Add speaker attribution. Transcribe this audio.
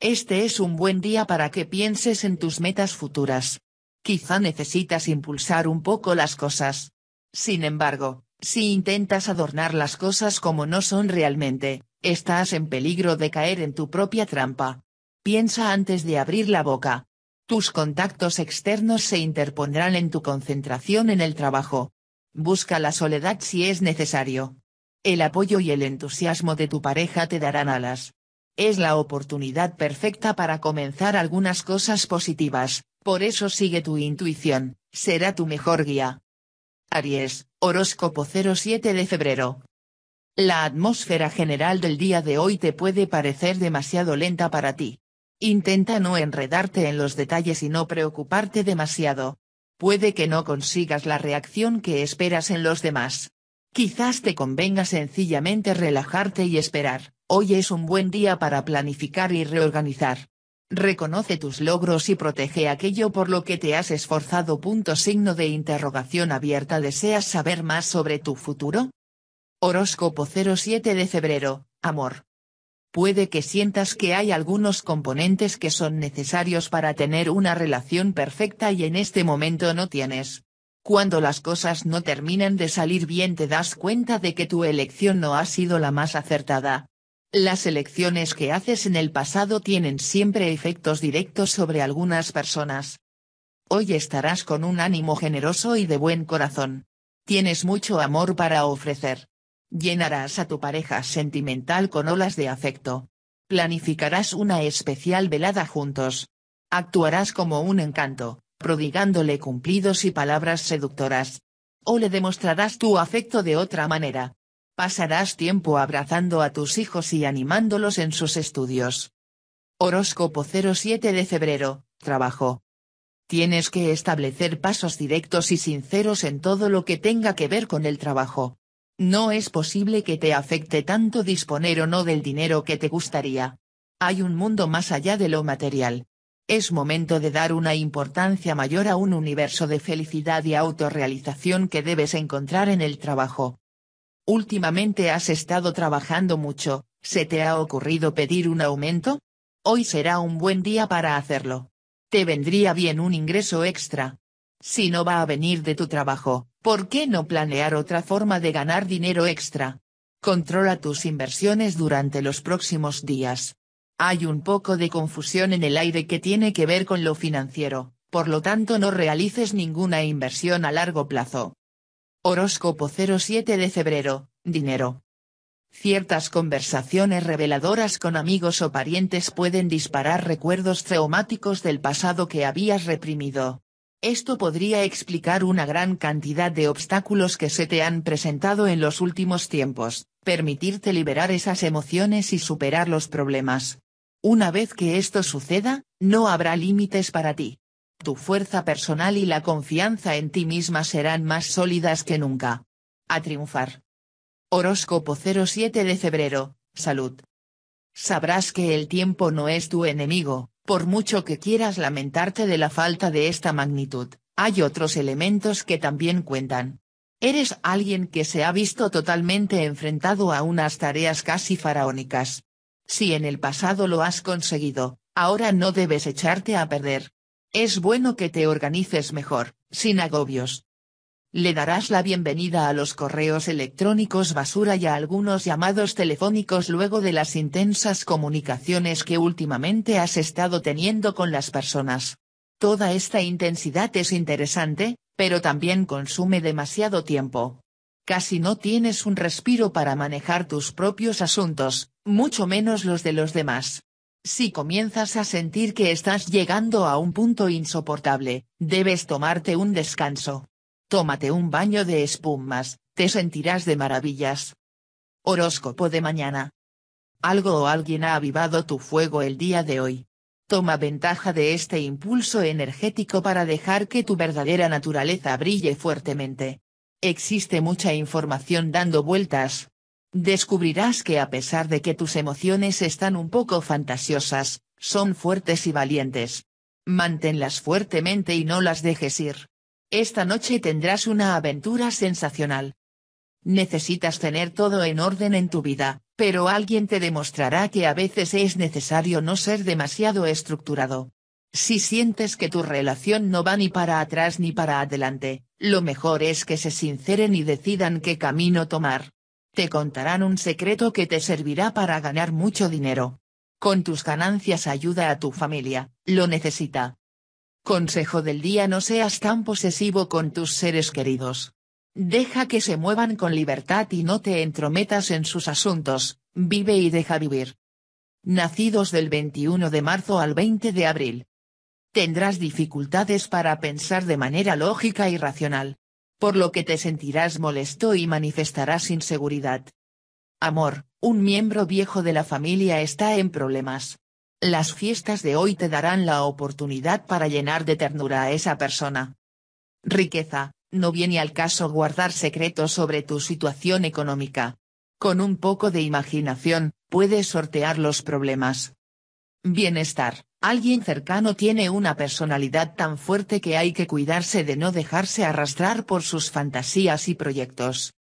Speaker 1: Este es un buen día para que pienses en tus metas futuras. Quizá necesitas impulsar un poco las cosas. Sin embargo, si intentas adornar las cosas como no son realmente, estás en peligro de caer en tu propia trampa. Piensa antes de abrir la boca. Tus contactos externos se interpondrán en tu concentración en el trabajo. Busca la soledad si es necesario. El apoyo y el entusiasmo de tu pareja te darán alas. Es la oportunidad perfecta para comenzar algunas cosas positivas, por eso sigue tu intuición, será tu mejor guía. Aries, horóscopo 07 de febrero. La atmósfera general del día de hoy te puede parecer demasiado lenta para ti. Intenta no enredarte en los detalles y no preocuparte demasiado. Puede que no consigas la reacción que esperas en los demás. Quizás te convenga sencillamente relajarte y esperar. Hoy es un buen día para planificar y reorganizar. Reconoce tus logros y protege aquello por lo que te has esforzado. Punto signo de interrogación abierta. ¿Deseas saber más sobre tu futuro? Horóscopo 07 de febrero, amor. Puede que sientas que hay algunos componentes que son necesarios para tener una relación perfecta y en este momento no tienes. Cuando las cosas no terminan de salir bien te das cuenta de que tu elección no ha sido la más acertada, las elecciones que haces en el pasado tienen siempre efectos directos sobre algunas personas. Hoy estarás con un ánimo generoso y de buen corazón. Tienes mucho amor para ofrecer. Llenarás a tu pareja sentimental con olas de afecto. Planificarás una especial velada juntos. Actuarás como un encanto, prodigándole cumplidos y palabras seductoras. O le demostrarás tu afecto de otra manera, pasarás tiempo abrazando a tus hijos y animándolos en sus estudios. Horóscopo 07 de febrero, trabajo. Tienes que establecer pasos directos y sinceros en todo lo que tenga que ver con el trabajo. No es posible que te afecte tanto disponer o no del dinero que te gustaría. Hay un mundo más allá de lo material. Es momento de dar una importancia mayor a un universo de felicidad y autorrealización que debes encontrar en el trabajo. Últimamente has estado trabajando mucho, ¿se te ha ocurrido pedir un aumento? Hoy será un buen día para hacerlo. Te vendría bien un ingreso extra. Si no va a venir de tu trabajo, ¿por qué no planear otra forma de ganar dinero extra? Controla tus inversiones durante los próximos días. Hay un poco de confusión en el aire que tiene que ver con lo financiero, por lo tanto no realices ninguna inversión a largo plazo. Horóscopo 07 de febrero, dinero. Ciertas conversaciones reveladoras con amigos o parientes pueden disparar recuerdos traumáticos del pasado que habías reprimido. Esto podría explicar una gran cantidad de obstáculos que se te han presentado en los últimos tiempos, permitirte liberar esas emociones y superar los problemas. Una vez que esto suceda, no habrá límites para ti. Tu fuerza personal y la confianza en ti misma serán más sólidas que nunca. A triunfar. Horóscopo 07 de febrero, salud. Sabrás que el tiempo no es tu enemigo, por mucho que quieras lamentarte de la falta de esta magnitud, hay otros elementos que también cuentan. Eres alguien que se ha visto totalmente enfrentado a unas tareas casi faraónicas. Si en el pasado lo has conseguido, ahora no debes echarte a perder. Es bueno que te organices mejor, sin agobios. Le darás la bienvenida a los correos electrónicos basura y a algunos llamados telefónicos luego de las intensas comunicaciones que últimamente has estado teniendo con las personas. Toda esta intensidad es interesante, pero también consume demasiado tiempo. Casi no tienes un respiro para manejar tus propios asuntos, mucho menos los de los demás. Si comienzas a sentir que estás llegando a un punto insoportable, debes tomarte un descanso. Tómate un baño de espumas, te sentirás de maravillas. Horóscopo de mañana. Algo o alguien ha avivado tu fuego el día de hoy. Toma ventaja de este impulso energético para dejar que tu verdadera naturaleza brille fuertemente. Existe mucha información dando vueltas, descubrirás que a pesar de que tus emociones están un poco fantasiosas, son fuertes y valientes. Manténlas fuertemente y no las dejes ir. Esta noche tendrás una aventura sensacional. Necesitas tener todo en orden en tu vida, pero alguien te demostrará que a veces es necesario no ser demasiado estructurado. Si sientes que tu relación no va ni para atrás ni para adelante, lo mejor es que se sinceren y decidan qué camino tomar te contarán un secreto que te servirá para ganar mucho dinero. Con tus ganancias ayuda a tu familia, lo necesita. Consejo del día no seas tan posesivo con tus seres queridos. Deja que se muevan con libertad y no te entrometas en sus asuntos, vive y deja vivir. Nacidos del 21 de marzo al 20 de abril. Tendrás dificultades para pensar de manera lógica y racional por lo que te sentirás molesto y manifestarás inseguridad. Amor, un miembro viejo de la familia está en problemas. Las fiestas de hoy te darán la oportunidad para llenar de ternura a esa persona. Riqueza, no viene al caso guardar secretos sobre tu situación económica. Con un poco de imaginación, puedes sortear los problemas. Bienestar. Alguien cercano tiene una personalidad tan fuerte que hay que cuidarse de no dejarse arrastrar por sus fantasías y proyectos.